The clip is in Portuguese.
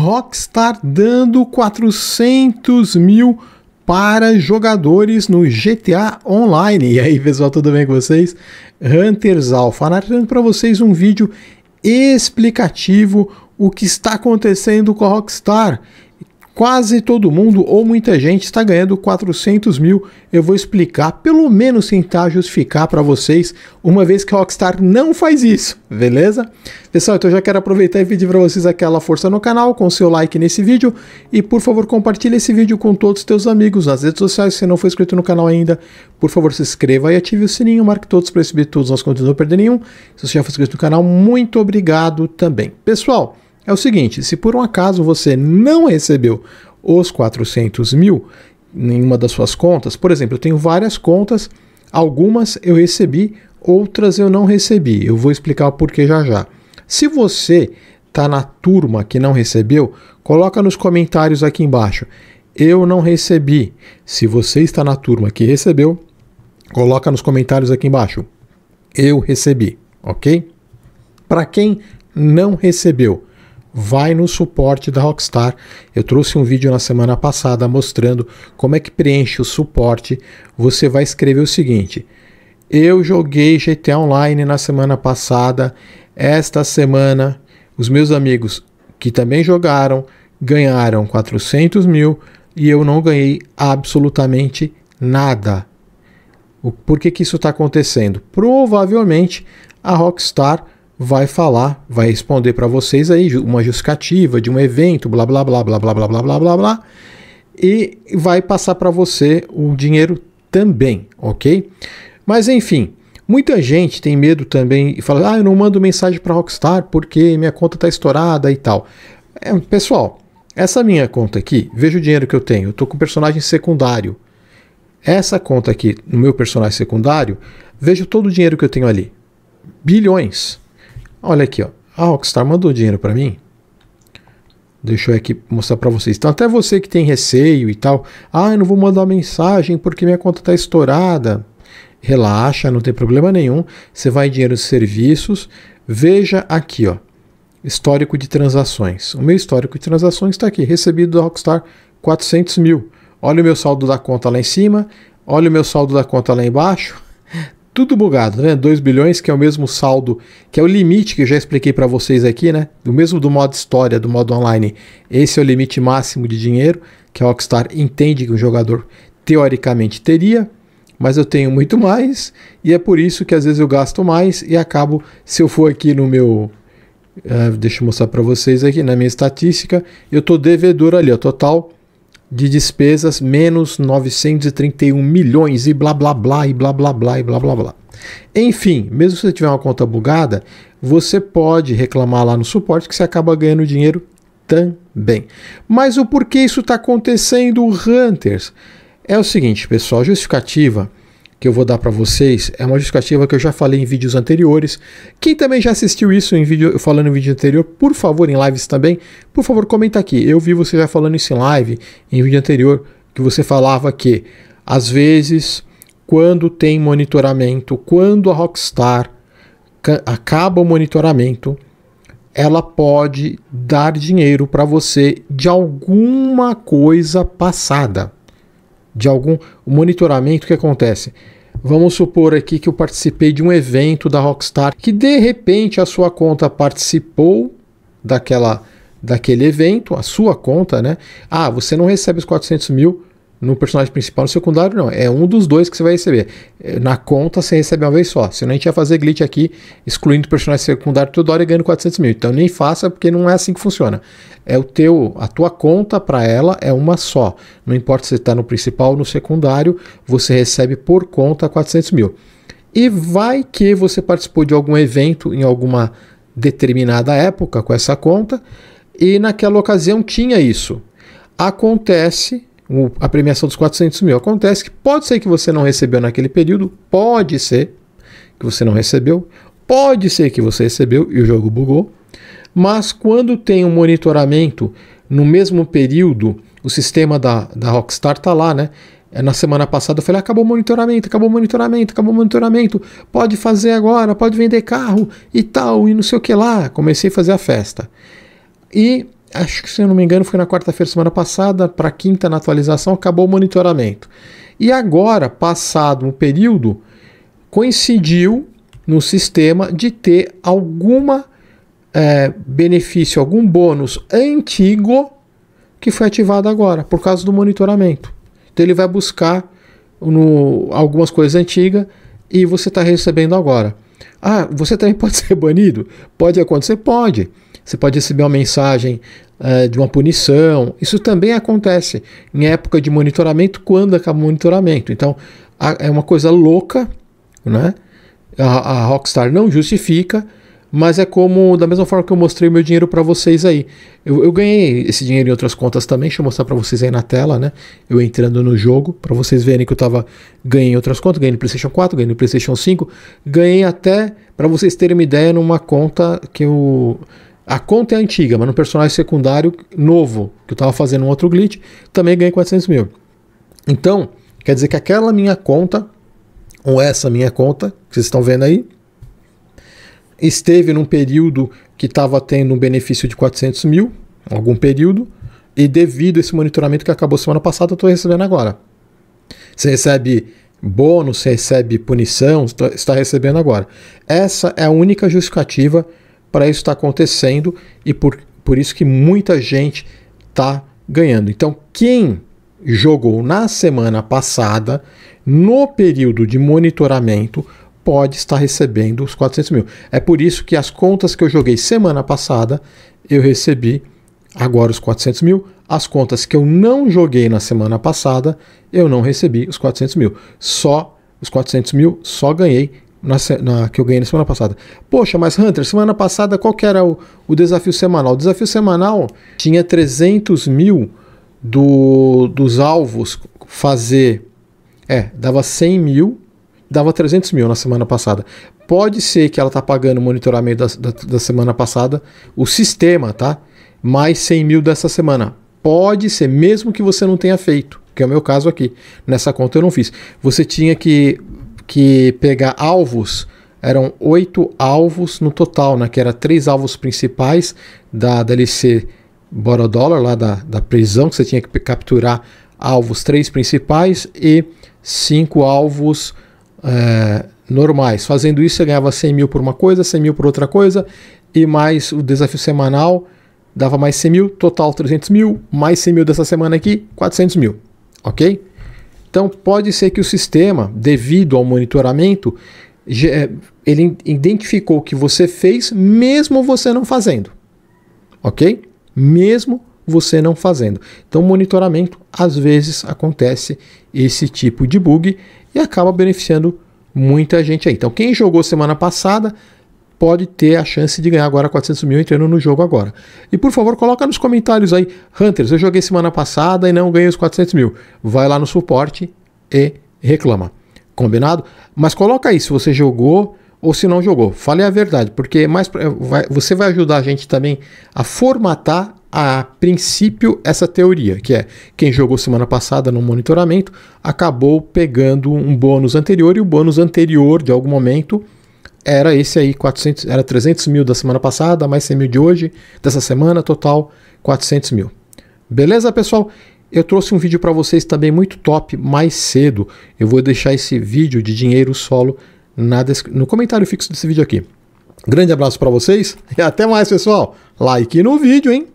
Rockstar dando 400 mil para jogadores no GTA Online. E aí, pessoal, tudo bem com vocês? Hunters Alpha, narrando para vocês um vídeo explicativo o que está acontecendo com a Rockstar quase todo mundo ou muita gente está ganhando 400 mil. Eu vou explicar, pelo menos tentar justificar para vocês, uma vez que a Rockstar não faz isso, beleza? Pessoal, então eu já quero aproveitar e pedir para vocês aquela força no canal, com seu like nesse vídeo e por favor compartilhe esse vídeo com todos os teus amigos nas redes sociais. Se não for inscrito no canal ainda, por favor se inscreva e ative o sininho, marque todos para receber todos os nossos conteúdos, não perder nenhum. Se você já for inscrito no canal, muito obrigado também. Pessoal, é o seguinte: se por um acaso você não recebeu os 400 mil em uma das suas contas, por exemplo, eu tenho várias contas, algumas eu recebi, outras eu não recebi. Eu vou explicar o porquê já já. Se você está na turma que não recebeu, coloca nos comentários aqui embaixo. Eu não recebi. Se você está na turma que recebeu, coloca nos comentários aqui embaixo. Eu recebi, ok? Para quem não recebeu, vai no suporte da Rockstar. Eu trouxe um vídeo na semana passada mostrando como é que preenche o suporte. Você vai escrever o seguinte: Eu joguei GTA Online na semana passada. Esta semana, os meus amigos que também jogaram ganharam 400 mil e eu não ganhei absolutamente nada. O, por que, que isso está acontecendo? Provavelmente a Rockstar vai falar, vai responder para vocês aí uma justificativa de um evento, blá blá blá blá blá blá blá blá blá blá, e vai passar para você o dinheiro também, ok? Mas enfim, muita gente tem medo também e fala: ah, eu não mando mensagem para Rockstar porque minha conta está estourada e tal. É, pessoal, essa minha conta aqui, veja o dinheiro que eu tenho. Eu tô com personagem secundário. Essa conta aqui, no meu personagem secundário, veja todo o dinheiro que eu tenho ali. Bilhões. Olha aqui, ó. a ah, Rockstar mandou dinheiro para mim. Deixa eu aqui mostrar para vocês. Então, até você que tem receio e tal, ah, eu não vou mandar mensagem porque minha conta está estourada. Relaxa, não tem problema nenhum. Você vai em dinheiro de serviços, veja aqui, ó, histórico de transações. O meu histórico de transações está aqui, recebido da Rockstar 400 mil. Olha o meu saldo da conta lá em cima, olha o meu saldo da conta lá embaixo tudo bugado, né? 2 bilhões, que é o mesmo saldo, que é o limite que eu já expliquei para vocês aqui, né? O mesmo do modo história, do modo online. Esse é o limite máximo de dinheiro que a Rockstar entende que o jogador teoricamente teria, mas eu tenho muito mais e é por isso que às vezes eu gasto mais e acabo se eu for aqui no meu uh, deixa eu mostrar para vocês aqui na minha estatística, eu tô devedor ali, ó, total de despesas menos 931 milhões e blá blá blá e blá blá blá e blá blá blá. Enfim, mesmo se você tiver uma conta bugada, você pode reclamar lá no suporte que você acaba ganhando dinheiro também. Mas o porquê isso está acontecendo, Hunters? É o seguinte, pessoal, a justificativa que eu vou dar para vocês é uma justificativa que eu já falei em vídeos anteriores. Quem também já assistiu isso em vídeo, falando em vídeo anterior, por favor, em lives também, por favor, comenta aqui. Eu vi você já falando isso em live, em vídeo anterior, que você falava que às vezes, quando tem monitoramento, quando a Rockstar acaba o monitoramento, ela pode dar dinheiro para você de alguma coisa passada de algum monitoramento que acontece. Vamos supor aqui que eu participei de um evento da Rockstar que de repente a sua conta participou daquela daquele evento, a sua conta, né? Ah, você não recebe os 400 mil no personagem principal, no secundário não. É um dos dois que você vai receber. É, na conta você recebe uma vez só. Senão a gente ia fazer glitch aqui, excluindo o personagem secundário toda hora e ganhando 400 mil. Então nem faça, porque não é assim que funciona. É o teu, a tua conta para ela é uma só. Não importa se está no principal ou no secundário, você recebe por conta 400 mil. E vai que você participou de algum evento em alguma determinada época com essa conta, e naquela ocasião tinha isso. Acontece a premiação dos 400 mil. Acontece que pode ser que você não recebeu naquele período, pode ser que você não recebeu, pode ser que você recebeu e o jogo bugou, mas quando tem um monitoramento no mesmo período, o sistema da, da Rockstar está lá, né? É, na semana passada eu falei: ah, acabou o monitoramento, acabou o monitoramento, acabou o monitoramento, pode fazer agora, pode vender carro e tal, e não sei o que lá. Comecei a fazer a festa. E acho que se eu não me engano foi na quarta-feira semana passada, para quinta na atualização acabou o monitoramento. E agora, passado um período, coincidiu no sistema de ter alguma é, benefício, algum bônus antigo que foi ativado agora por causa do monitoramento. Então ele vai buscar no, algumas coisas antigas e você está recebendo agora. Ah, você também pode ser banido? Pode acontecer? Pode você pode receber uma mensagem uh, de uma punição. Isso também acontece em época de monitoramento, quando acaba o monitoramento. Então, a, é uma coisa louca, né? A, a, Rockstar não justifica, mas é como, da mesma forma que eu mostrei o meu dinheiro para vocês aí. Eu, eu, ganhei esse dinheiro em outras contas também, deixa eu mostrar para vocês aí na tela, né? Eu entrando no jogo, para vocês verem que eu tava ganhei em outras contas, ganhei no PlayStation 4, ganhei no PlayStation 5, ganhei até, para vocês terem uma ideia, numa conta que eu a conta é antiga, mas no personagem secundário novo, que eu estava fazendo um outro glitch, também ganhei 400 mil. Então, quer dizer que aquela minha conta, ou essa minha conta, que vocês estão vendo aí, esteve num período que estava tendo um benefício de 400 mil, algum período, e devido a esse monitoramento que acabou semana passada, eu estou recebendo agora. Você recebe bônus, você recebe punição, está tá recebendo agora. Essa é a única justificativa para isso estar tá acontecendo e por, por isso que muita gente está ganhando. Então, quem jogou na semana passada, no período de monitoramento, pode estar recebendo os 400 mil. É por isso que as contas que eu joguei semana passada, eu recebi agora os 400 mil. As contas que eu não joguei na semana passada, eu não recebi os 400 mil. Só os 400 mil, só ganhei na, na, que eu ganhei na semana passada. Poxa, mas Hunter, semana passada qual que era o, o desafio semanal? O desafio semanal tinha 300 mil do, dos alvos fazer. É, dava 100 mil, dava 300 mil na semana passada. Pode ser que ela tá pagando o monitoramento da, da, da semana passada, o sistema, tá? Mais 100 mil dessa semana. Pode ser, mesmo que você não tenha feito, que é o meu caso aqui. Nessa conta eu não fiz. Você tinha que que pegar alvos, eram oito alvos no total, né? que era três alvos principais da DLC Borodollar, lá da, da prisão, que você tinha que capturar alvos três principais e cinco alvos é, normais. Fazendo isso, você ganhava 100 mil por uma coisa, 100 mil por outra coisa, e mais o desafio semanal dava mais 100 mil, total 300 mil, mais 100 mil dessa semana aqui, 400 mil, ok? Então pode ser que o sistema, devido ao monitoramento, é, ele identificou que você fez mesmo você não fazendo. OK? Mesmo você não fazendo. Então, monitoramento às vezes acontece esse tipo de bug e acaba beneficiando muita gente aí. Então, quem jogou semana passada pode ter a chance de ganhar agora 400 mil entrando no jogo agora. E por favor, coloca nos comentários aí, Hunters, eu joguei semana passada e não ganhei os 400 mil. Vai lá no suporte e reclama. Combinado? Mas coloca aí se você jogou ou se não jogou. Fale a verdade, porque é mais vai, você vai ajudar a gente também a formatar a princípio essa teoria, que é quem jogou semana passada no monitoramento acabou pegando um bônus anterior e o bônus anterior de algum momento era esse aí, 400, era 300 mil da semana passada, mais 100 mil de hoje, dessa semana, total 400 mil. Beleza, pessoal? Eu trouxe um vídeo para vocês também muito top, mais cedo. Eu vou deixar esse vídeo de dinheiro solo na no comentário fixo desse vídeo aqui. Grande abraço para vocês e até mais, pessoal. Like no vídeo, hein?